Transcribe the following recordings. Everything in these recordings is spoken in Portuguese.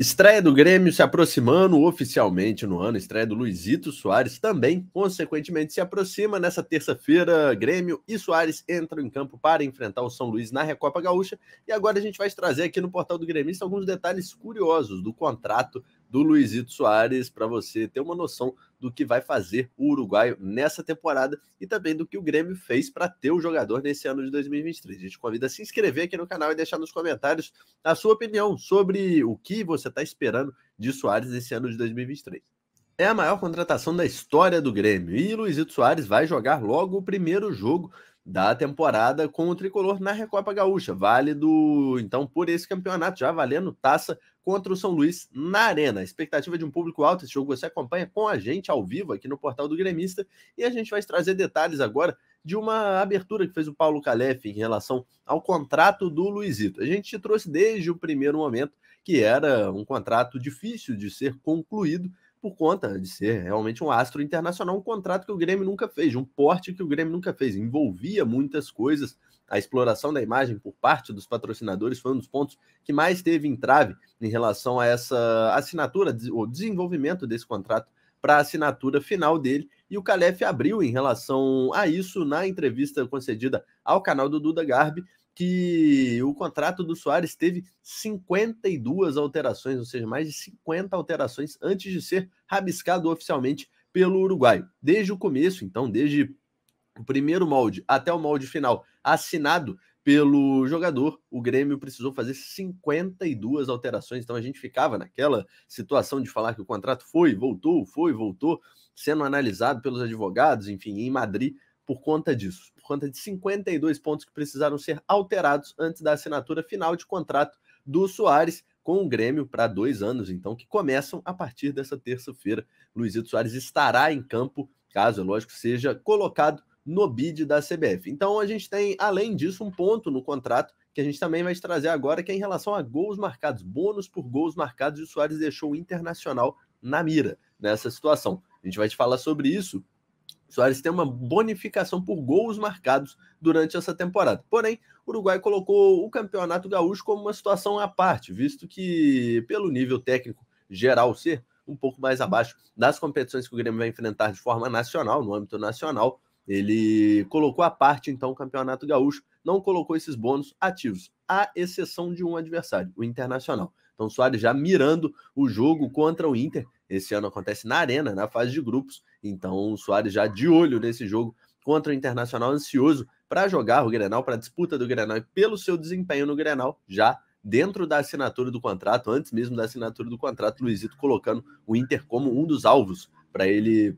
Estreia do Grêmio se aproximando oficialmente no ano, estreia do Luizito Soares também, consequentemente, se aproxima. Nessa terça-feira, Grêmio e Soares entram em campo para enfrentar o São Luís na Recopa Gaúcha. E agora a gente vai trazer aqui no portal do Grêmio alguns detalhes curiosos do contrato do Luizito Soares para você ter uma noção do que vai fazer o uruguaio nessa temporada e também do que o Grêmio fez para ter o jogador nesse ano de 2023. A gente convida a se inscrever aqui no canal e deixar nos comentários a sua opinião sobre o que você está esperando de Soares nesse ano de 2023. É a maior contratação da história do Grêmio e Luizito Soares vai jogar logo o primeiro jogo da temporada com o tricolor na Recopa Gaúcha, válido então por esse campeonato, já valendo taça contra o São Luís na Arena. A expectativa de um público alto, esse jogo você acompanha com a gente ao vivo aqui no portal do Gremista e a gente vai trazer detalhes agora de uma abertura que fez o Paulo Calef em relação ao contrato do Luizito. A gente trouxe desde o primeiro momento que era um contrato difícil de ser concluído, por conta de ser realmente um astro internacional, um contrato que o Grêmio nunca fez, um porte que o Grêmio nunca fez. Envolvia muitas coisas. A exploração da imagem por parte dos patrocinadores foi um dos pontos que mais teve entrave em relação a essa assinatura, o desenvolvimento desse contrato para a assinatura final dele. E o Calef abriu em relação a isso na entrevista concedida ao canal do Duda Garbi, que o contrato do Soares teve 52 alterações, ou seja, mais de 50 alterações antes de ser rabiscado oficialmente pelo Uruguai. Desde o começo, então, desde o primeiro molde até o molde final assinado pelo jogador. O Grêmio precisou fazer 52 alterações, então a gente ficava naquela situação de falar que o contrato foi, voltou, foi, voltou, sendo analisado pelos advogados, enfim, em Madrid, por conta disso, por conta de 52 pontos que precisaram ser alterados antes da assinatura final de contrato do Soares com o Grêmio para dois anos, então, que começam a partir dessa terça-feira. Luizito Soares estará em campo, caso, lógico, seja colocado no bid da CBF. Então a gente tem, além disso, um ponto no contrato que a gente também vai trazer agora, que é em relação a gols marcados, bônus por gols marcados, e o Soares deixou o Internacional na mira nessa situação. A gente vai te falar sobre isso. O Soares tem uma bonificação por gols marcados durante essa temporada. Porém, o Uruguai colocou o Campeonato Gaúcho como uma situação à parte, visto que, pelo nível técnico geral ser um pouco mais abaixo das competições que o Grêmio vai enfrentar de forma nacional, no âmbito nacional, ele colocou à parte, então, o Campeonato Gaúcho, não colocou esses bônus ativos, à exceção de um adversário, o Internacional. Então, Soares já mirando o jogo contra o Inter. Esse ano acontece na Arena, na fase de grupos. Então, o Soares já de olho nesse jogo contra o Internacional, ansioso para jogar o Grenal, para a disputa do Grenal e pelo seu desempenho no Grenal, já dentro da assinatura do contrato, antes mesmo da assinatura do contrato, Luizito colocando o Inter como um dos alvos para ele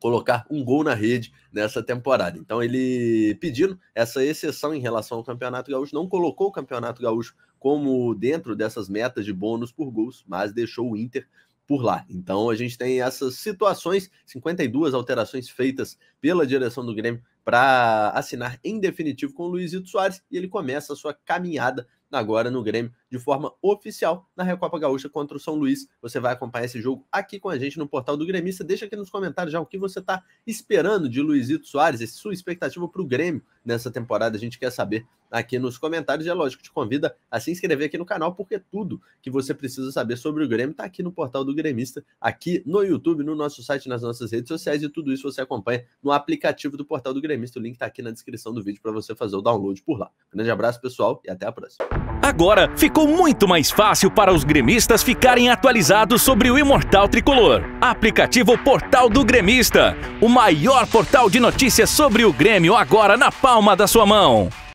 colocar um gol na rede nessa temporada. Então ele pedindo essa exceção em relação ao Campeonato Gaúcho, não colocou o Campeonato Gaúcho como dentro dessas metas de bônus por gols, mas deixou o Inter por lá. Então a gente tem essas situações, 52 alterações feitas pela direção do Grêmio para assinar em definitivo com o Luizito Soares e ele começa a sua caminhada agora no Grêmio de forma oficial na Recopa Gaúcha contra o São Luís. Você vai acompanhar esse jogo aqui com a gente no portal do Gremista. Deixa aqui nos comentários já o que você está esperando de Luizito Soares, e sua expectativa para o Grêmio nessa temporada. A gente quer saber aqui nos comentários. E é lógico, te convida a se inscrever aqui no canal, porque tudo que você precisa saber sobre o Grêmio está aqui no portal do Gremista, aqui no YouTube, no nosso site, nas nossas redes sociais. E tudo isso você acompanha no aplicativo do portal do Gremista. O link está aqui na descrição do vídeo para você fazer o download por lá. Grande abraço, pessoal, e até a próxima. Agora ficou muito mais fácil para os gremistas ficarem atualizados sobre o Imortal Tricolor. Aplicativo Portal do Gremista, o maior portal de notícias sobre o Grêmio agora na palma da sua mão.